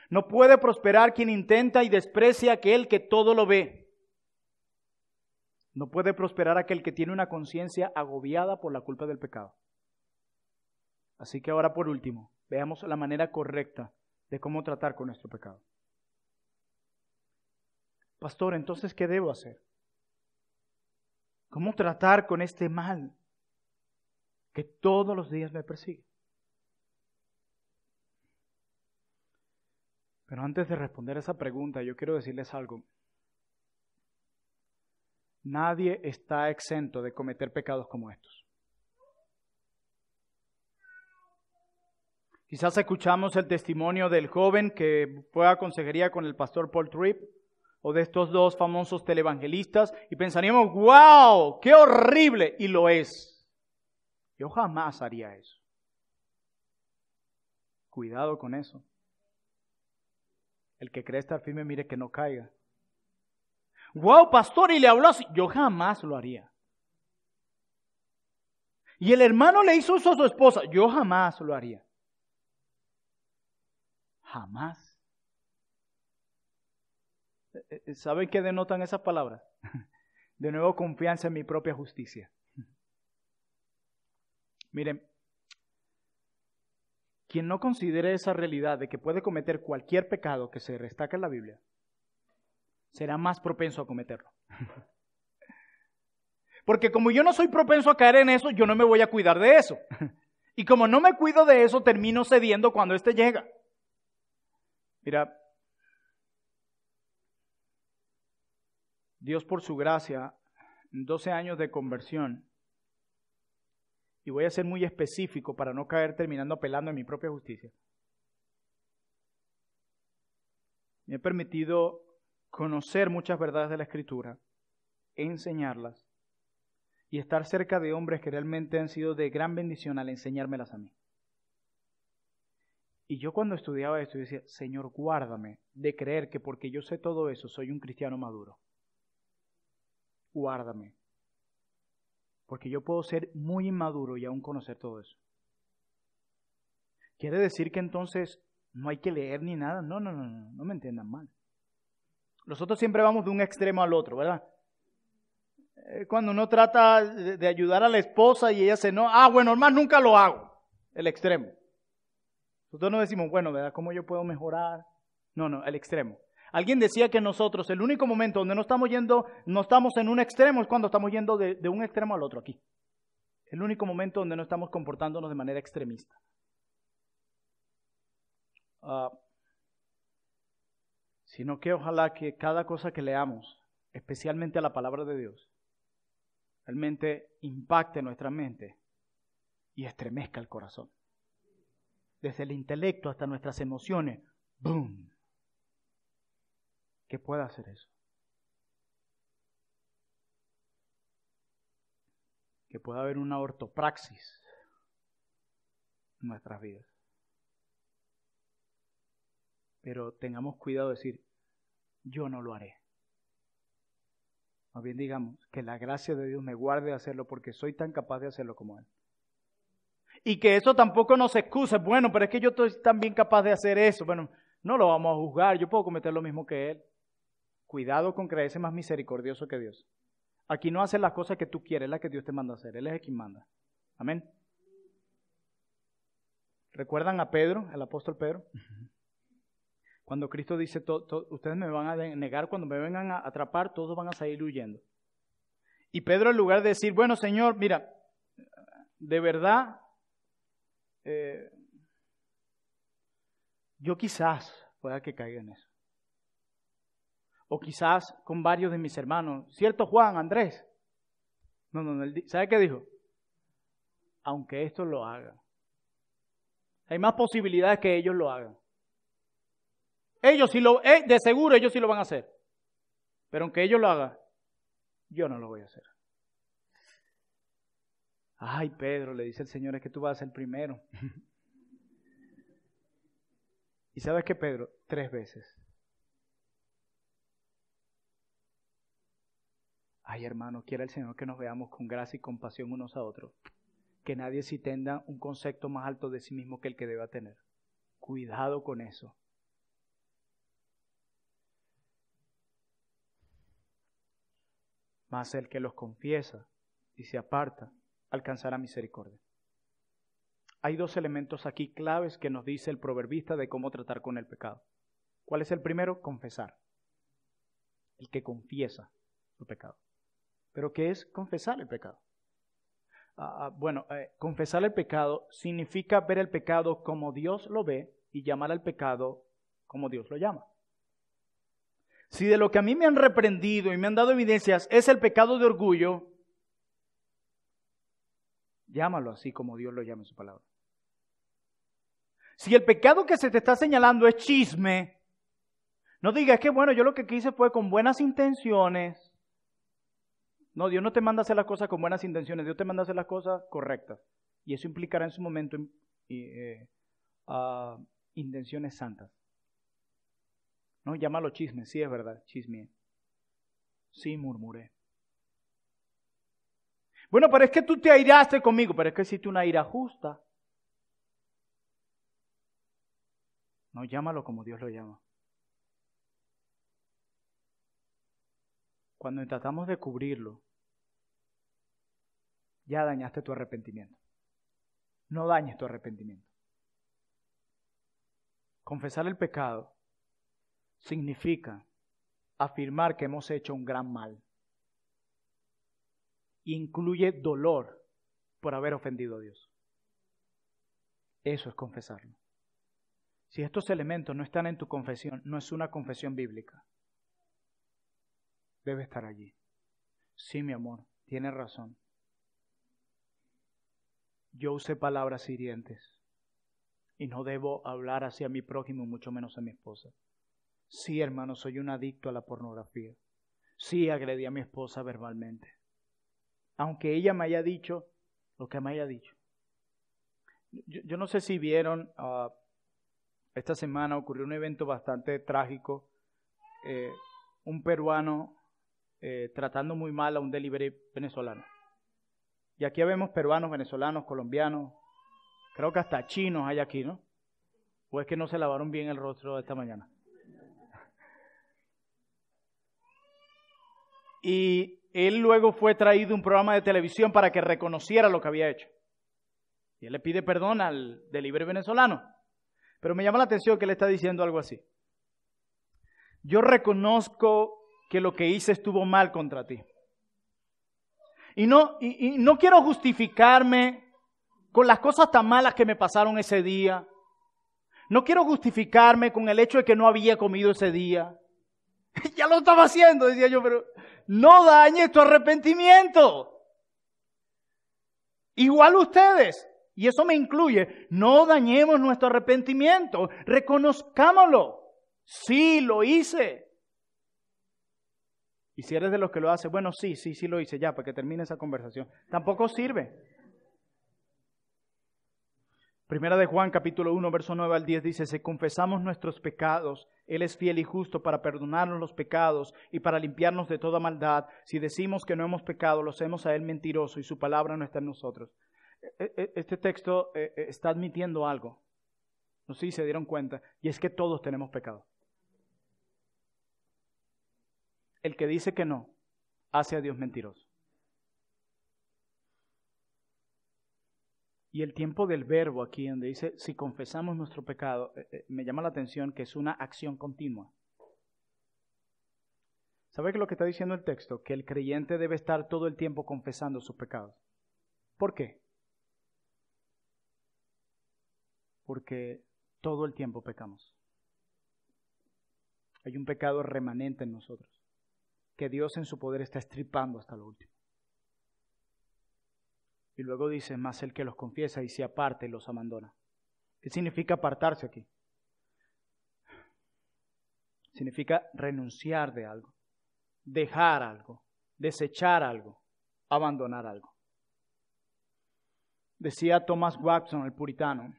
No puede prosperar quien intenta y desprecia aquel que todo lo ve. No puede prosperar aquel que tiene una conciencia agobiada por la culpa del pecado. Así que ahora por último, veamos la manera correcta de cómo tratar con nuestro pecado. Pastor, entonces, ¿qué debo hacer? ¿Cómo tratar con este mal que todos los días me persigue? Pero antes de responder esa pregunta, yo quiero decirles algo. Nadie está exento de cometer pecados como estos. Quizás escuchamos el testimonio del joven que fue a consejería con el pastor Paul Tripp o de estos dos famosos televangelistas y pensaríamos, wow, qué horrible, y lo es. Yo jamás haría eso. Cuidado con eso. El que cree estar firme, mire que no caiga. Wow, pastor, y le habló así. Yo jamás lo haría. Y el hermano le hizo eso a su esposa. Yo jamás lo haría. Jamás. Eh, eh, ¿Saben qué denotan esas palabras? De nuevo, confianza en mi propia justicia. Miren, quien no considere esa realidad de que puede cometer cualquier pecado que se destaca en la Biblia, será más propenso a cometerlo. Porque como yo no soy propenso a caer en eso, yo no me voy a cuidar de eso. Y como no me cuido de eso, termino cediendo cuando éste llega. Mira, Dios por su gracia, 12 años de conversión. Y voy a ser muy específico para no caer terminando apelando a mi propia justicia. Me he permitido conocer muchas verdades de la Escritura, enseñarlas y estar cerca de hombres que realmente han sido de gran bendición al enseñármelas a mí. Y yo cuando estudiaba esto decía, Señor, guárdame de creer que porque yo sé todo eso soy un cristiano maduro guárdame. Porque yo puedo ser muy inmaduro y aún conocer todo eso. ¿Quiere decir que entonces no hay que leer ni nada? No, no, no, no, no me entiendan mal. Nosotros siempre vamos de un extremo al otro, ¿verdad? Eh, cuando uno trata de ayudar a la esposa y ella se no, ah, bueno, hermano, nunca lo hago. El extremo. Nosotros no decimos, bueno, ¿verdad? ¿Cómo yo puedo mejorar? No, no, el extremo. Alguien decía que nosotros, el único momento donde no estamos yendo, no estamos en un extremo, es cuando estamos yendo de, un extremo al otro aquí. El único momento donde no estamos comportándonos de manera extremista. Ah, sino que ojalá que cada cosa que leamos, especialmente a la palabra de Dios, realmente impacte nuestra mente y estremezca el corazón. Desde el intelecto hasta nuestras emociones, ¡boom! que pueda hacer eso. Que pueda haber una ortopraxis en nuestras vidas. Pero tengamos cuidado de decir, yo no lo haré. Más bien digamos, que la gracia de Dios me guarde de hacerlo porque soy tan capaz de hacerlo como Él. Y que eso tampoco nos excuse, bueno, pero es que yo estoy bien capaz de hacer eso. Bueno, no lo vamos a juzgar, yo puedo cometer lo mismo que Él. Cuidado con creerse más misericordioso que Dios. Aquí no hace las cosas que tú quieres, las que Dios te manda hacer. Él es el quien manda. Amén. ¿Recuerdan a Pedro, el apóstol Pedro? Cuando Cristo dice, ustedes me van a negar, cuando me vengan a atrapar, todos van a salir huyendo. Y Pedro, en lugar de decir, bueno, Señor, mira, de verdad, eh, yo quizás pueda que caiga en eso o quizás con varios de mis hermanos. ¿Cierto, Juan, Andrés? No, no, no. ¿Sabe qué dijo? Aunque esto lo haga, Hay más posibilidades que ellos lo hagan. Ellos sí si lo, eh, de seguro ellos sí lo van a hacer. Pero aunque ellos lo hagan, yo no lo voy a hacer. Ay, Pedro, le dice el Señor, es que tú vas a ser primero. ¿Y sabes qué, Pedro? Tres veces. Ay, hermano, quiera el Señor que nos veamos con gracia y compasión unos a otros. Que nadie se tenga un concepto más alto de sí mismo que el que deba tener. Cuidado con eso. Más el que los confiesa y se aparta alcanzará misericordia. Hay dos elementos aquí claves que nos dice el proverbista de cómo tratar con el pecado. ¿Cuál es el primero? Confesar. El que confiesa su pecado pero qué es confesar el pecado. Ah, ah, bueno, eh, confesar el pecado significa ver el pecado como Dios lo ve y llamar al pecado como Dios lo llama. Si de lo que a mí me han reprendido y me han dado evidencias es el pecado de orgullo, llámalo así como Dios lo llama en su palabra. Si el pecado que se te está señalando es chisme, no digas que bueno, yo lo que quise fue con buenas intenciones, no, Dios no te manda a hacer las cosas con buenas intenciones, Dios te manda a hacer las cosas correctas. Y eso implicará en su momento eh, ah, intenciones santas. No, llámalo chisme, sí es verdad, chisme. Sí, murmuré. Bueno, pero es que tú te airaste conmigo, pero es que existe una ira justa. No, llámalo como Dios lo llama. cuando tratamos de cubrirlo, ya dañaste tu arrepentimiento. No dañes tu arrepentimiento. Confesar el pecado significa afirmar que hemos hecho un gran mal. Incluye dolor por haber ofendido a Dios. Eso es confesarlo. Si estos elementos no están en tu confesión, no es una confesión bíblica debe estar allí. Sí, mi amor, tiene razón. Yo usé palabras hirientes y no debo hablar hacia mi prójimo, mucho menos a mi esposa. Sí, hermano, soy un adicto a la pornografía. Sí, agredí a mi esposa verbalmente. Aunque ella me haya dicho lo que me haya dicho. Yo, no sé si vieron, ah, esta semana ocurrió un evento bastante trágico. Eh, un peruano eh, tratando muy mal a un delivery venezolano. Y aquí vemos peruanos, venezolanos, colombianos, creo que hasta chinos hay aquí, ¿no? ¿O es que no se lavaron bien el rostro esta mañana? Y él luego fue traído a un programa de televisión para que reconociera lo que había hecho. Y él le pide perdón al delivery venezolano. Pero me llama la atención que le está diciendo algo así. Yo reconozco que lo que hice estuvo mal contra ti. Y no, y, no quiero justificarme con las cosas tan malas que me pasaron ese día. No quiero justificarme con el hecho de que no había comido ese día. ya lo estaba haciendo, decía yo, pero no dañe tu arrepentimiento. Igual ustedes, y eso me incluye, no dañemos nuestro arrepentimiento, reconozcámoslo. Sí, lo hice. Y si eres de los que lo hace, bueno, sí, sí, sí lo hice, ya, para que termine esa conversación. Tampoco sirve. Primera de Juan capítulo 1, verso 9 al 10 dice, si confesamos nuestros pecados, Él es fiel y justo para perdonarnos los pecados y para limpiarnos de toda maldad. Si decimos que no hemos pecado, lo hacemos a Él mentiroso y su palabra no está en nosotros. E, e, este texto e, está admitiendo algo. No sé si se dieron cuenta, y es que todos tenemos pecado. El que dice que no, hace a Dios mentiroso. Y el tiempo del verbo aquí, donde dice, si confesamos nuestro pecado, eh, eh, me llama la atención que es una acción continua. ¿Sabe lo que está diciendo el texto? Que el creyente debe estar todo el tiempo confesando sus pecados. ¿Por qué? Porque todo el tiempo pecamos. Hay un pecado remanente en nosotros que Dios en su poder está estripando hasta lo último. Y luego dice, más el que los confiesa y se aparte y los abandona. ¿Qué significa apartarse aquí? Significa renunciar de algo, dejar algo, desechar algo, abandonar algo. Decía Thomas Watson, el puritano,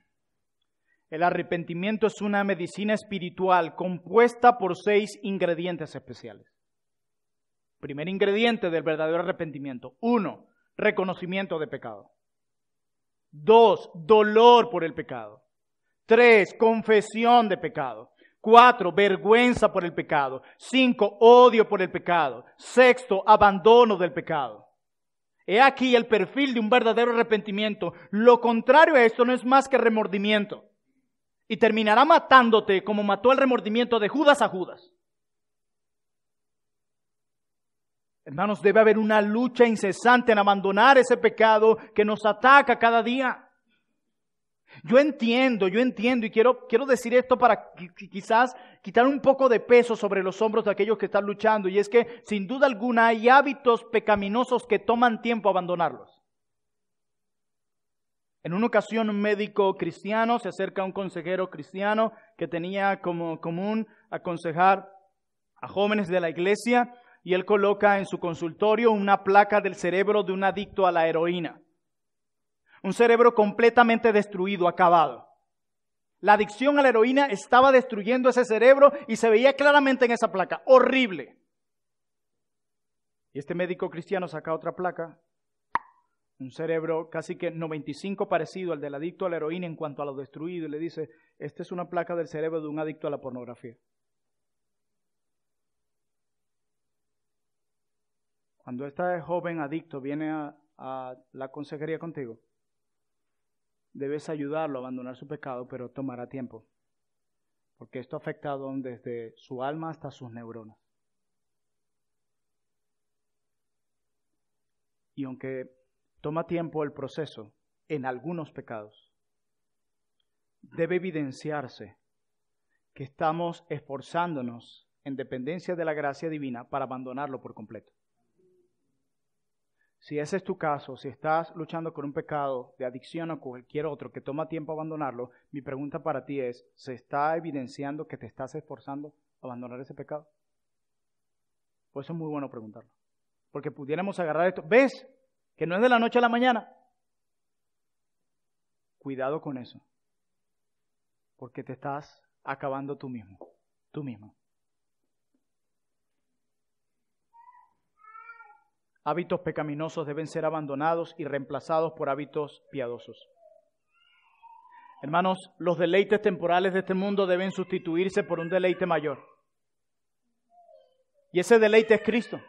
el arrepentimiento es una medicina espiritual compuesta por seis ingredientes especiales. Primer ingrediente del verdadero arrepentimiento. Uno, reconocimiento de pecado. Dos, dolor por el pecado. Tres, confesión de pecado. Cuatro, vergüenza por el pecado. Cinco, odio por el pecado. Sexto, abandono del pecado. He aquí el perfil de un verdadero arrepentimiento. Lo contrario a esto no es más que remordimiento. Y terminará matándote como mató el remordimiento de Judas a Judas. Hermanos, debe haber una lucha incesante en abandonar ese pecado que nos ataca cada día. Yo entiendo, yo entiendo y quiero, quiero decir esto para quizás quitar un poco de peso sobre los hombros de aquellos que están luchando y es que sin duda alguna hay hábitos pecaminosos que toman tiempo abandonarlos. En una ocasión un médico cristiano se acerca a un consejero cristiano que tenía como común aconsejar a jóvenes de la iglesia y él coloca en su consultorio una placa del cerebro de un adicto a la heroína. Un cerebro completamente destruido, acabado. La adicción a la heroína estaba destruyendo ese cerebro y se veía claramente en esa placa. Horrible. Y este médico cristiano saca otra placa. Un cerebro casi que 95 parecido al del adicto a la heroína en cuanto a lo destruido. Y le dice, esta es una placa del cerebro de un adicto a la pornografía. Cuando este joven adicto viene a, la consejería contigo, debes ayudarlo a abandonar su pecado, pero tomará tiempo, porque esto ha afectado desde su alma hasta sus neuronas. Y aunque toma tiempo el proceso en algunos pecados, debe evidenciarse que estamos esforzándonos en dependencia de la gracia divina para abandonarlo por completo. Si ese es tu caso, si estás luchando con un pecado de adicción o cualquier otro que toma tiempo abandonarlo, mi pregunta para ti es, ¿se está evidenciando que te estás esforzando a abandonar ese pecado? Pues eso es muy bueno preguntarlo. Porque pudiéramos agarrar esto. ¿Ves? Que no es de la noche a la mañana. Cuidado con eso. Porque te estás acabando tú mismo. Tú mismo. hábitos pecaminosos deben ser abandonados y reemplazados por hábitos piadosos. Hermanos, los deleites temporales de este mundo deben sustituirse por un deleite mayor. Y ese deleite es Cristo.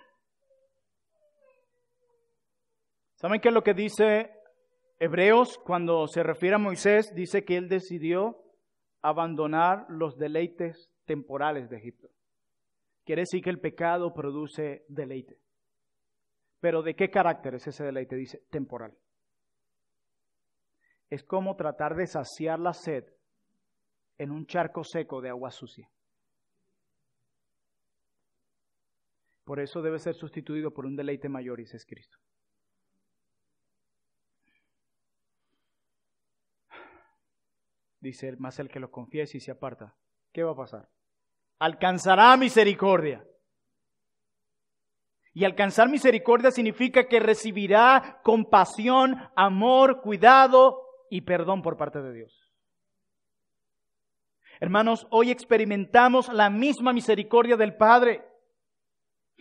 ¿Saben qué es lo que dice Hebreos cuando se refiere a Moisés? Dice que él decidió abandonar los deleites temporales de Egipto. Quiere decir que el pecado produce deleites. Pero ¿de qué carácter es ese deleite? Dice, temporal. Es como tratar de saciar la sed en un charco seco de agua sucia. Por eso debe ser sustituido por un deleite mayor dice Cristo. Dice, más el que lo confiese y se aparta, ¿qué va a pasar? Alcanzará misericordia. Y alcanzar misericordia significa que recibirá compasión, amor, cuidado y perdón por parte de Dios. Hermanos, hoy experimentamos la misma misericordia del Padre.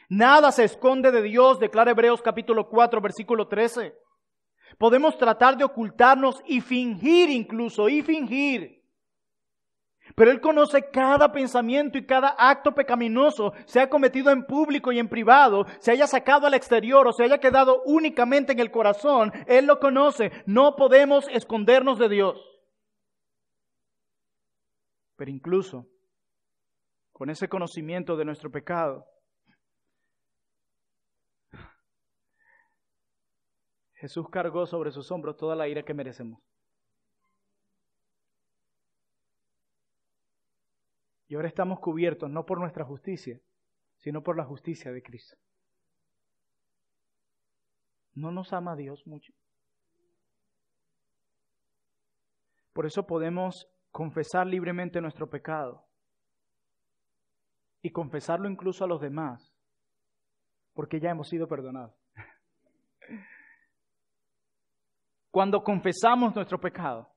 Nada se esconde de Dios, declara Hebreos capítulo 4, versículo 13. Podemos tratar de ocultarnos y fingir incluso, y fingir pero Él conoce cada pensamiento y cada acto pecaminoso, se ha cometido en público y en privado, se haya sacado al exterior o se haya quedado únicamente en el corazón. Él lo conoce. No podemos escondernos de Dios. Pero incluso con ese conocimiento de nuestro pecado, Jesús cargó sobre sus hombros toda la ira que merecemos. Y ahora estamos cubiertos no por nuestra justicia, sino por la justicia de Cristo. ¿No nos ama Dios mucho? Por eso podemos confesar libremente nuestro pecado y confesarlo incluso a los demás, porque ya hemos sido perdonados. Cuando confesamos nuestro pecado,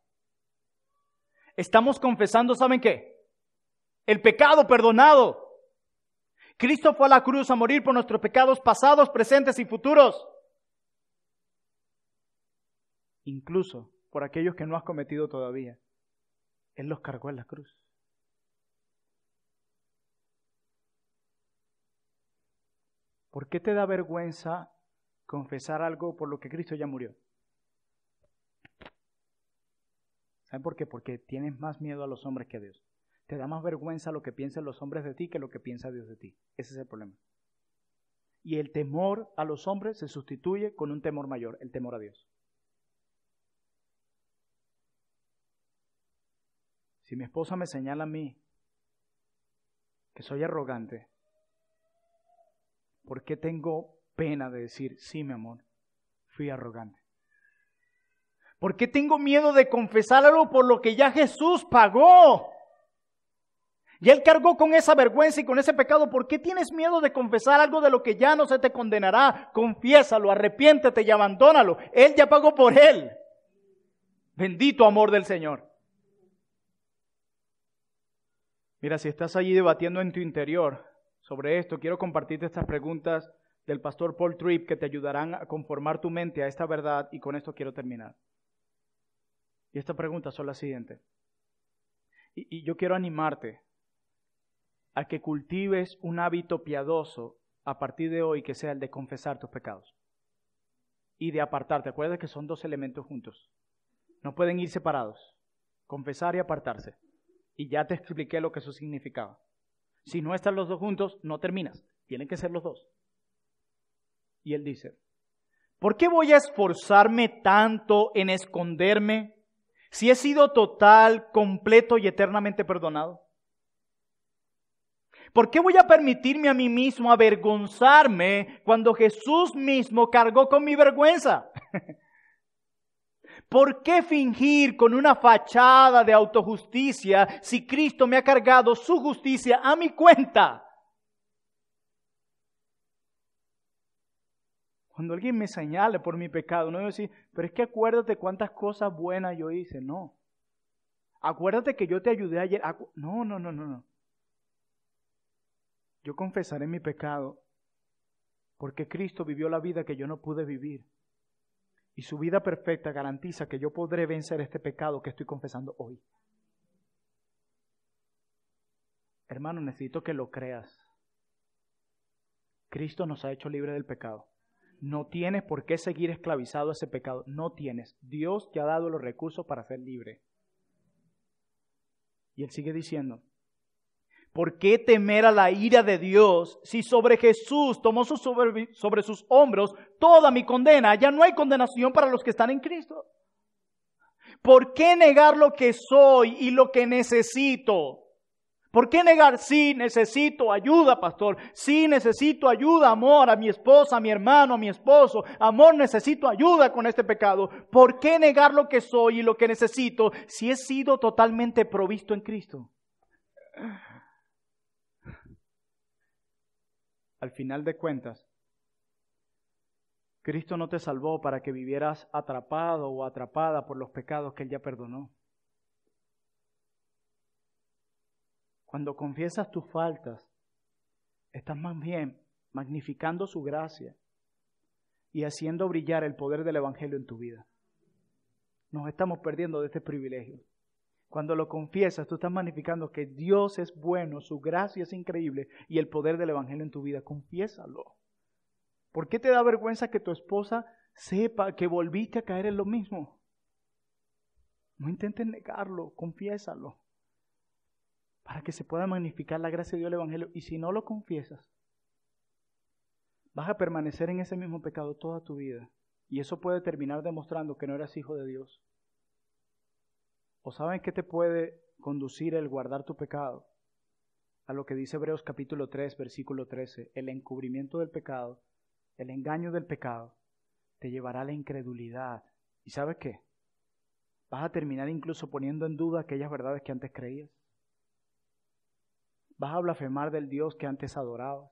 estamos confesando, ¿saben qué? el pecado perdonado. Cristo fue a la cruz a morir por nuestros pecados pasados, presentes y futuros. Incluso por aquellos que no has cometido todavía. Él los cargó en la cruz. ¿Por qué te da vergüenza confesar algo por lo que Cristo ya murió? ¿Saben por qué? Porque tienes más miedo a los hombres que a Dios. Te da más vergüenza lo que piensan los hombres de ti que lo que piensa Dios de ti. Ese es el problema. Y el temor a los hombres se sustituye con un temor mayor, el temor a Dios. Si mi esposa me señala a mí que soy arrogante, ¿por qué tengo pena de decir, sí, mi amor, fui arrogante? ¿Por qué tengo miedo de confesar algo por lo que ya Jesús pagó? Y él cargó con esa vergüenza y con ese pecado. ¿Por qué tienes miedo de confesar algo de lo que ya no se te condenará? Confiésalo, arrepiéntete y abandónalo. Él ya pagó por él. Bendito amor del Señor. Mira, si estás allí debatiendo en tu interior sobre esto, quiero compartirte estas preguntas del pastor Paul Tripp que te ayudarán a conformar tu mente a esta verdad y con esto quiero terminar. Y estas preguntas son las siguientes. y yo quiero animarte a que cultives un hábito piadoso a partir de hoy que sea el de confesar tus pecados y de apartarte. Acuérdate que son dos elementos juntos. No pueden ir separados. Confesar y apartarse. Y ya te expliqué lo que eso significaba. Si no están los dos juntos, no terminas. Tienen que ser los dos. Y él dice, ¿por qué voy a esforzarme tanto en esconderme si he sido total, completo y eternamente perdonado? ¿Por qué voy a permitirme a mí mismo avergonzarme cuando Jesús mismo cargó con mi vergüenza? ¿Por qué fingir con una fachada de autojusticia si Cristo me ha cargado su justicia a mi cuenta? Cuando alguien me señale por mi pecado, no a decir, pero es que acuérdate cuántas cosas buenas yo hice. No. Acuérdate que yo te ayudé ayer. No, no, no, no, no. Yo confesaré mi pecado porque Cristo vivió la vida que yo no pude vivir. Y su vida perfecta garantiza que yo podré vencer este pecado que estoy confesando hoy. Hermano, necesito que lo creas. Cristo nos ha hecho libre del pecado. No tienes por qué seguir esclavizado a ese pecado. No tienes. Dios te ha dado los recursos para ser libre. Y él sigue diciendo, ¿Por qué temer a la ira de Dios si sobre Jesús tomó sobre, sus hombros toda mi condena? Ya no hay condenación para los que están en Cristo. ¿Por qué negar lo que soy y lo que necesito? ¿Por qué negar, si necesito ayuda, pastor? Sí, necesito ayuda, amor, a mi esposa, a mi hermano, a mi esposo. Amor, necesito ayuda con este pecado. ¿Por qué negar lo que soy y lo que necesito si he sido totalmente provisto en Cristo? al final de cuentas, Cristo no te salvó para que vivieras atrapado o atrapada por los pecados que Él ya perdonó. Cuando confiesas tus faltas, estás más bien magnificando su gracia y haciendo brillar el poder del Evangelio en tu vida. Nos estamos perdiendo de este privilegio. Cuando lo confiesas, tú estás magnificando que Dios es bueno, su gracia es increíble y el poder del Evangelio en tu vida. Confiésalo. ¿Por qué te da vergüenza que tu esposa sepa que volviste a caer en lo mismo? No intentes negarlo, confiésalo. Para que se pueda magnificar la gracia de Dios el Evangelio. Y si no lo confiesas, vas a permanecer en ese mismo pecado toda tu vida. Y eso puede terminar demostrando que no eras hijo de Dios. ¿O saben qué te puede conducir el guardar tu pecado? A lo que dice Hebreos capítulo 3, versículo 13, el encubrimiento del pecado, el engaño del pecado, te llevará a la incredulidad. ¿Y sabes qué? Vas a terminar incluso poniendo en duda aquellas verdades que antes creías. Vas a blasfemar del Dios que antes adorabas.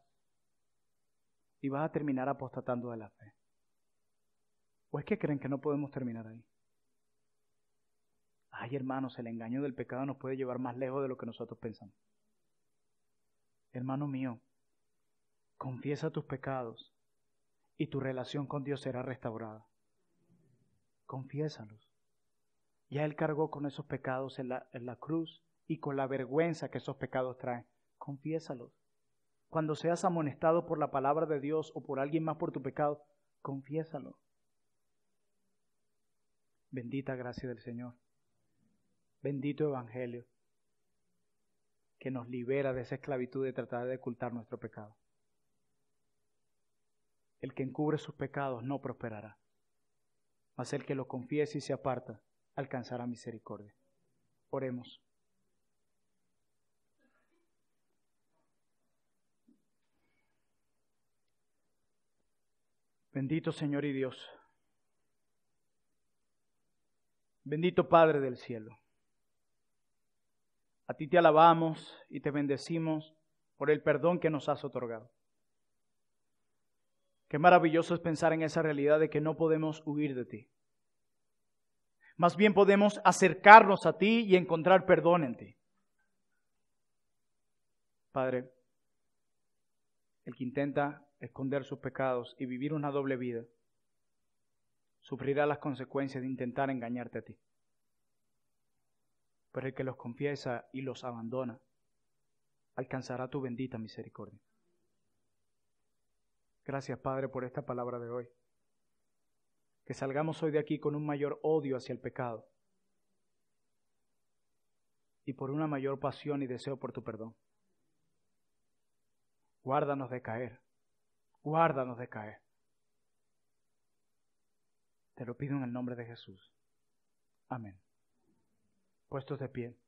Y vas a terminar apostatando de la fe. ¿O es que creen que no podemos terminar ahí? Ay, hermanos, el engaño del pecado nos puede llevar más lejos de lo que nosotros pensamos. Hermano mío, confiesa tus pecados y tu relación con Dios será restaurada. Confiésalos. Ya Él cargó con esos pecados en la, en la cruz y con la vergüenza que esos pecados traen. Confiésalos. Cuando seas amonestado por la palabra de Dios o por alguien más por tu pecado, confiésalo. Bendita gracia del Señor. Bendito Evangelio que nos libera de esa esclavitud de tratar de ocultar nuestro pecado. El que encubre sus pecados no prosperará, mas el que lo confiese y se aparta alcanzará misericordia. Oremos. Bendito Señor y Dios. Bendito Padre del cielo. A ti te alabamos y te bendecimos por el perdón que nos has otorgado. Qué maravilloso es pensar en esa realidad de que no podemos huir de ti. Más bien podemos acercarnos a ti y encontrar perdón en ti. Padre, el que intenta esconder sus pecados y vivir una doble vida, sufrirá las consecuencias de intentar engañarte a ti pero el que los confiesa y los abandona alcanzará tu bendita misericordia. Gracias, Padre, por esta palabra de hoy. Que salgamos hoy de aquí con un mayor odio hacia el pecado y por una mayor pasión y deseo por tu perdón. Guárdanos de caer, guárdanos de caer. Te lo pido en el nombre de Jesús. Amén puestos de pie.